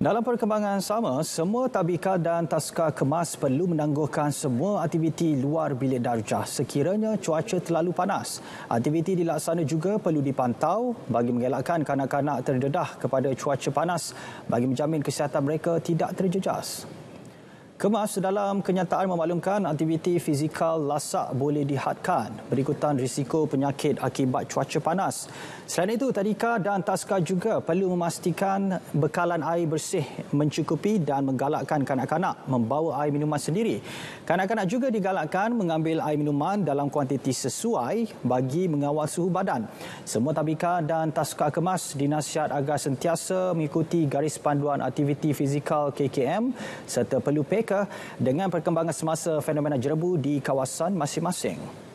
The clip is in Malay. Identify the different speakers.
Speaker 1: Dalam perkembangan sama, semua tabika dan taska kemas perlu menangguhkan semua aktiviti luar bilik darjah sekiranya cuaca terlalu panas. Aktiviti dilaksana juga perlu dipantau bagi mengelakkan kanak-kanak terdedah kepada cuaca panas bagi menjamin kesihatan mereka tidak terjejas. Kemas dalam kenyataan memaklumkan aktiviti fizikal lasak boleh dihadkan berikutan risiko penyakit akibat cuaca panas. Selain itu, Tadika dan Taska juga perlu memastikan bekalan air bersih mencukupi dan menggalakkan kanak-kanak membawa air minuman sendiri. Kanak-kanak juga digalakkan mengambil air minuman dalam kuantiti sesuai bagi mengawal suhu badan. Semua tabika dan Taska Kemas dinasihat agar sentiasa mengikuti garis panduan aktiviti fizikal KKM serta perlu pek mereka dengan perkembangan semasa fenomena jerebu di kawasan masing-masing.